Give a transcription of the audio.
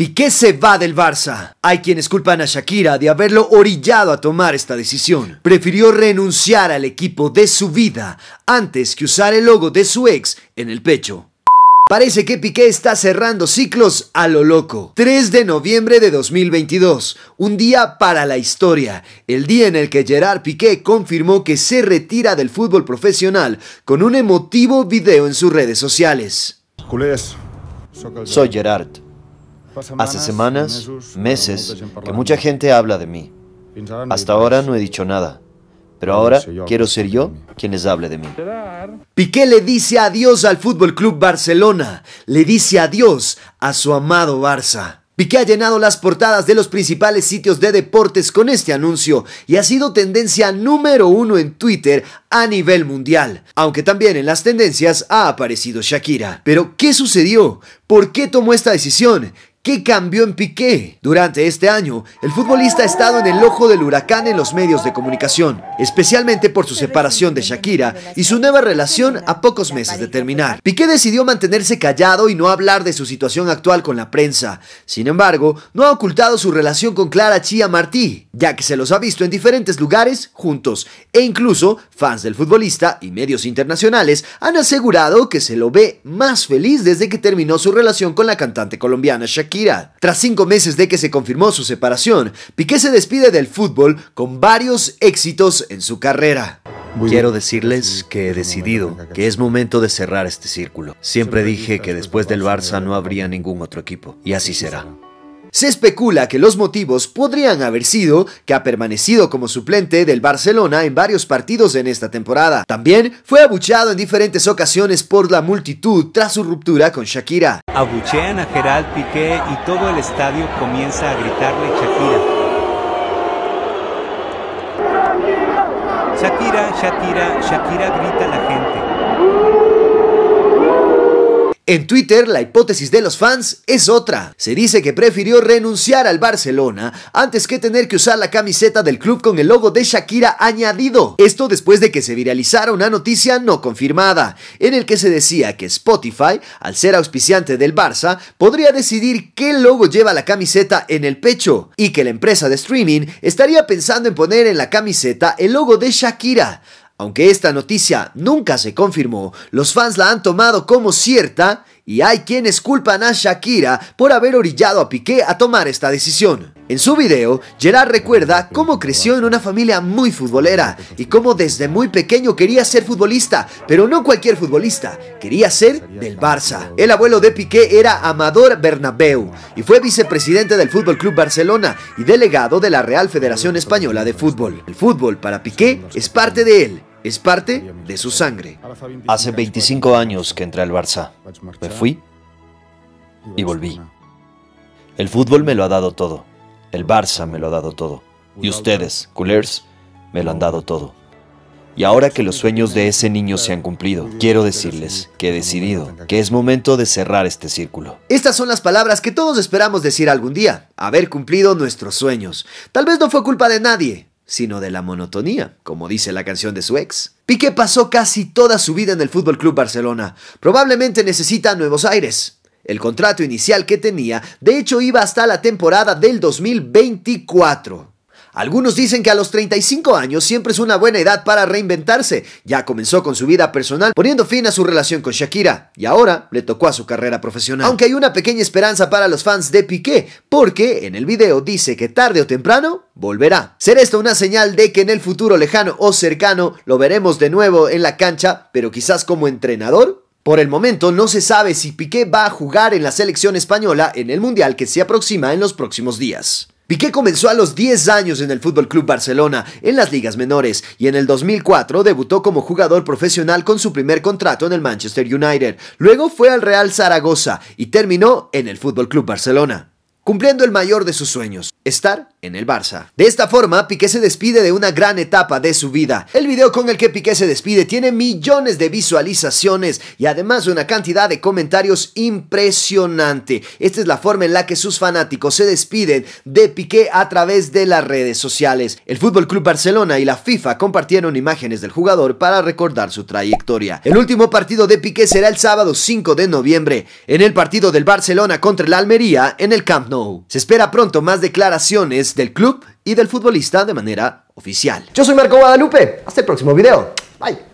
Piqué se va del Barça. Hay quienes culpan a Shakira de haberlo orillado a tomar esta decisión. Prefirió renunciar al equipo de su vida antes que usar el logo de su ex en el pecho. Parece que Piqué está cerrando ciclos a lo loco. 3 de noviembre de 2022, un día para la historia, el día en el que Gerard Piqué confirmó que se retira del fútbol profesional con un emotivo video en sus redes sociales. Soy Gerard. Hace semanas, meses, que mucha gente habla de mí. Hasta ahora no he dicho nada. Pero ahora quiero ser yo quien les hable de mí. Piqué le dice adiós al Fútbol Club Barcelona. Le dice adiós a su amado Barça. Piqué ha llenado las portadas de los principales sitios de deportes con este anuncio y ha sido tendencia número uno en Twitter a nivel mundial, aunque también en las tendencias ha aparecido Shakira. Pero, ¿qué sucedió? ¿Por qué tomó esta decisión? ¿Qué cambió en Piqué? Durante este año, el futbolista ha estado en el ojo del huracán en los medios de comunicación, especialmente por su separación de Shakira y su nueva relación a pocos meses de terminar. Piqué decidió mantenerse callado y no hablar de su situación actual con la prensa. Sin embargo, no ha ocultado su relación con Clara Chia Martí, ya que se los ha visto en diferentes lugares juntos, e incluso fans del futbolista y medios internacionales han asegurado que se lo ve más feliz desde que terminó su relación con la cantante colombiana Shakira. Tras cinco meses de que se confirmó su separación, Piqué se despide del fútbol con varios éxitos en su carrera. Quiero decirles que he decidido que es momento de cerrar este círculo. Siempre dije que después del Barça no habría ningún otro equipo, y así será. Se especula que los motivos podrían haber sido que ha permanecido como suplente del Barcelona en varios partidos en esta temporada. También fue abucheado en diferentes ocasiones por la multitud tras su ruptura con Shakira. Abuchean a Gerald Piqué y todo el estadio comienza a gritarle Shakira. Shakira, Shakira, Shakira grita a la gente. En Twitter, la hipótesis de los fans es otra. Se dice que prefirió renunciar al Barcelona antes que tener que usar la camiseta del club con el logo de Shakira añadido. Esto después de que se viralizara una noticia no confirmada, en el que se decía que Spotify, al ser auspiciante del Barça, podría decidir qué logo lleva la camiseta en el pecho y que la empresa de streaming estaría pensando en poner en la camiseta el logo de Shakira. Aunque esta noticia nunca se confirmó, los fans la han tomado como cierta y hay quienes culpan a Shakira por haber orillado a Piqué a tomar esta decisión. En su video, Gerard recuerda cómo creció en una familia muy futbolera y cómo desde muy pequeño quería ser futbolista, pero no cualquier futbolista, quería ser del Barça. El abuelo de Piqué era Amador Bernabeu y fue vicepresidente del Fútbol Club Barcelona y delegado de la Real Federación Española de Fútbol. El fútbol para Piqué es parte de él es parte de su sangre. Hace 25 años que entré al Barça. Me fui y volví. El fútbol me lo ha dado todo. El Barça me lo ha dado todo. Y ustedes, culers, me lo han dado todo. Y ahora que los sueños de ese niño se han cumplido, quiero decirles que he decidido que es momento de cerrar este círculo. Estas son las palabras que todos esperamos decir algún día, haber cumplido nuestros sueños. Tal vez no fue culpa de nadie, sino de la monotonía, como dice la canción de su ex. Piqué pasó casi toda su vida en el Fútbol Club Barcelona. Probablemente necesita nuevos aires. El contrato inicial que tenía, de hecho, iba hasta la temporada del 2024. Algunos dicen que a los 35 años siempre es una buena edad para reinventarse. Ya comenzó con su vida personal poniendo fin a su relación con Shakira y ahora le tocó a su carrera profesional. Aunque hay una pequeña esperanza para los fans de Piqué, porque en el video dice que tarde o temprano volverá. ¿Será esto una señal de que en el futuro lejano o cercano lo veremos de nuevo en la cancha, pero quizás como entrenador? Por el momento no se sabe si Piqué va a jugar en la selección española en el Mundial que se aproxima en los próximos días. Piqué comenzó a los 10 años en el Fútbol Club Barcelona, en las ligas menores, y en el 2004 debutó como jugador profesional con su primer contrato en el Manchester United. Luego fue al Real Zaragoza y terminó en el Fútbol Club Barcelona, cumpliendo el mayor de sus sueños, estar en el Barça. De esta forma, Piqué se despide de una gran etapa de su vida. El video con el que Piqué se despide tiene millones de visualizaciones y además de una cantidad de comentarios impresionante. Esta es la forma en la que sus fanáticos se despiden de Piqué a través de las redes sociales. El Fútbol Club Barcelona y la FIFA compartieron imágenes del jugador para recordar su trayectoria. El último partido de Piqué será el sábado 5 de noviembre en el partido del Barcelona contra el Almería en el Camp Nou. Se espera pronto más declaraciones del club y del futbolista de manera oficial. Yo soy Marco Guadalupe, hasta el próximo video. Bye.